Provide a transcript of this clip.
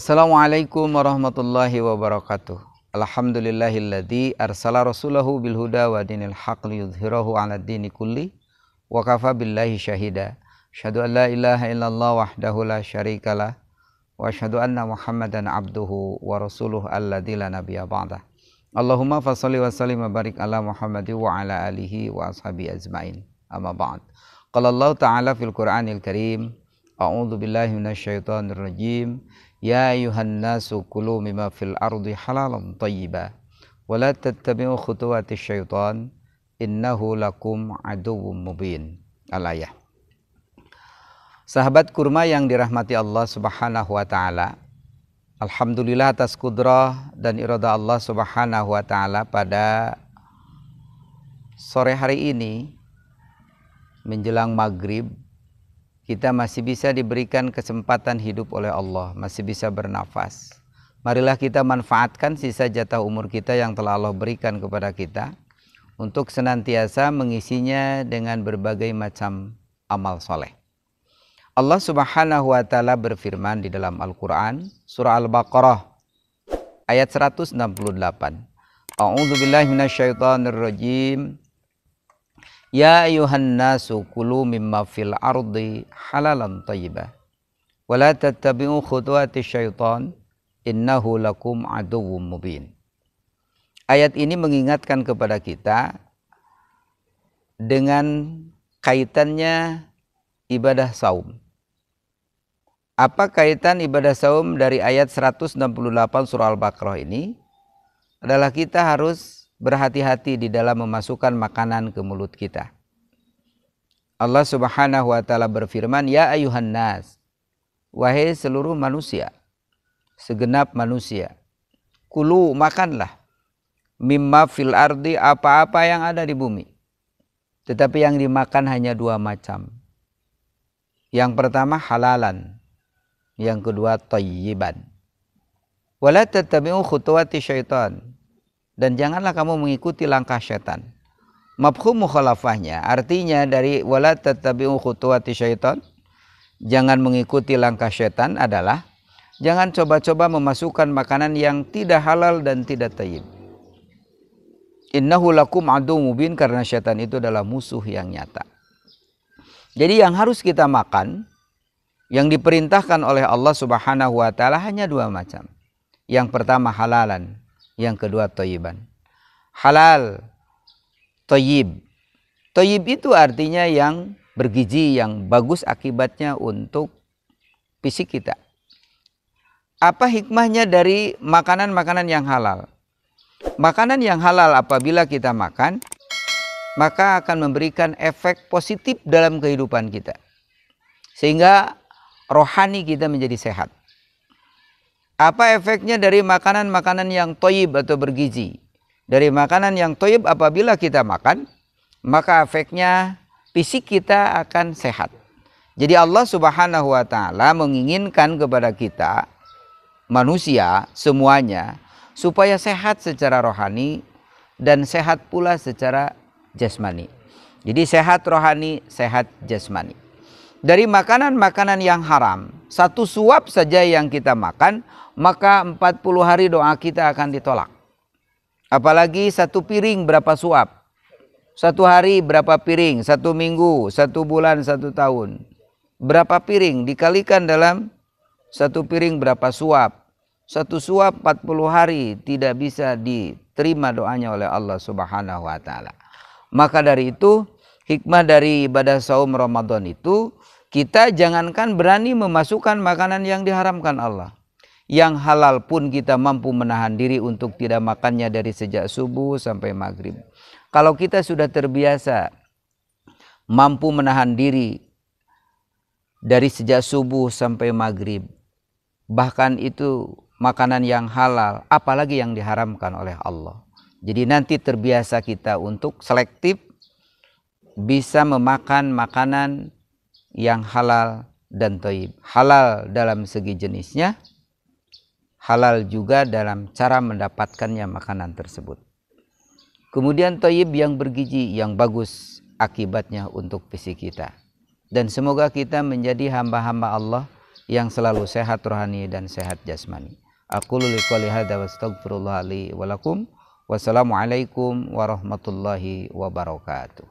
Assalamualaikum warahmatullahi wabarakatuh. Alhamdulillahilladzi arsala rasulahu bil huda wa dinil haq liyudhhirahu 'ala dini kulli wa kafa billahi syahida. Asyhadu an la ilaha illallah wahdahu la syarikalah wa asyhadu anna Muhammadan abduhu wa rasuluhu alladzi la nabiyya ba'da. Allahumma fashalli wa sallim wa barik ala Muhammadi wa ala alihi wa ashabi ajmain. Amma ba'd. Qala Allah Ta'ala fil Qur'anil Karim, a'udzu billahi minasyaitonir rajim. Ya ayuhan nasu kulu mima fil ardi halalan tayyiba wa la tattabi'u khutuwati syaitan innahu lakum aduwwum mubin. Al-ayah. Sahabat kurma yang dirahmati Allah Subhanahu wa taala. Alhamdulillah atas kudrah dan irada Allah Subhanahu wa taala pada sore hari ini menjelang maghrib kita masih bisa diberikan kesempatan hidup oleh Allah, masih bisa bernafas. Marilah kita manfaatkan sisa jatah umur kita yang telah Allah berikan kepada kita untuk senantiasa mengisinya dengan berbagai macam amal soleh. Allah Subhanahu wa taala berfirman di dalam Al-Qur'an surah Al-Baqarah ayat 168. A'udzu Ya ayuhan nasu kulu mimma fil ardi halalan tayyibah. Wa la tattabi'u khutuwati syaitan innahu lakum aduwwum mubin. Ayat ini mengingatkan kepada kita dengan kaitannya ibadah saum. Apa kaitan ibadah saum dari ayat 168 surah Al-Baqarah ini? Adalah kita harus berhati-hati di dalam memasukkan makanan ke mulut kita. Allah Subhanahu wa taala berfirman, "Ya ayuhan nas, wahai seluruh manusia, segenap manusia, kulu makanlah mimma fil ardi apa-apa yang ada di bumi." Tetapi yang dimakan hanya dua macam. Yang pertama halalan, yang kedua thayyiban. Wala tattabi'u khutuwati syaitan dan janganlah kamu mengikuti langkah setan. Mafhum mukhalafahnya artinya dari wala tattabi'u khutuwati syaitan. Jangan mengikuti langkah setan adalah jangan coba-coba memasukkan makanan yang tidak halal dan tidak tayyib. Innahu lakum mubin karena setan itu adalah musuh yang nyata. Jadi yang harus kita makan yang diperintahkan oleh Allah Subhanahu wa taala hanya dua macam. Yang pertama halalan yang kedua toyiban. Halal, toyib. Toyib itu artinya yang bergizi, yang bagus akibatnya untuk fisik kita. Apa hikmahnya dari makanan-makanan yang halal? Makanan yang halal apabila kita makan, maka akan memberikan efek positif dalam kehidupan kita. Sehingga rohani kita menjadi sehat. Apa efeknya dari makanan-makanan yang toyib atau bergizi? Dari makanan yang toyib apabila kita makan, maka efeknya fisik kita akan sehat. Jadi Allah subhanahu wa ta'ala menginginkan kepada kita, manusia semuanya, supaya sehat secara rohani dan sehat pula secara jasmani. Jadi sehat rohani, sehat jasmani. Dari makanan-makanan yang haram, satu suap saja yang kita makan maka 40 hari doa kita akan ditolak. Apalagi satu piring berapa suap. Satu hari berapa piring, satu minggu, satu bulan, satu tahun. Berapa piring dikalikan dalam satu piring berapa suap. Satu suap 40 hari tidak bisa diterima doanya oleh Allah Subhanahu wa taala. Maka dari itu hikmah dari ibadah saum Ramadan itu kita jangankan berani memasukkan makanan yang diharamkan Allah yang halal pun kita mampu menahan diri untuk tidak makannya dari sejak subuh sampai maghrib. Kalau kita sudah terbiasa mampu menahan diri dari sejak subuh sampai maghrib, bahkan itu makanan yang halal, apalagi yang diharamkan oleh Allah. Jadi nanti terbiasa kita untuk selektif bisa memakan makanan yang halal dan toib. Halal dalam segi jenisnya, halal juga dalam cara mendapatkannya makanan tersebut. Kemudian toyib yang bergizi yang bagus akibatnya untuk fisik kita. Dan semoga kita menjadi hamba-hamba Allah yang selalu sehat rohani dan sehat jasmani. Aku liqali hadza wa astaghfirullah wa Wassalamualaikum warahmatullahi wabarakatuh.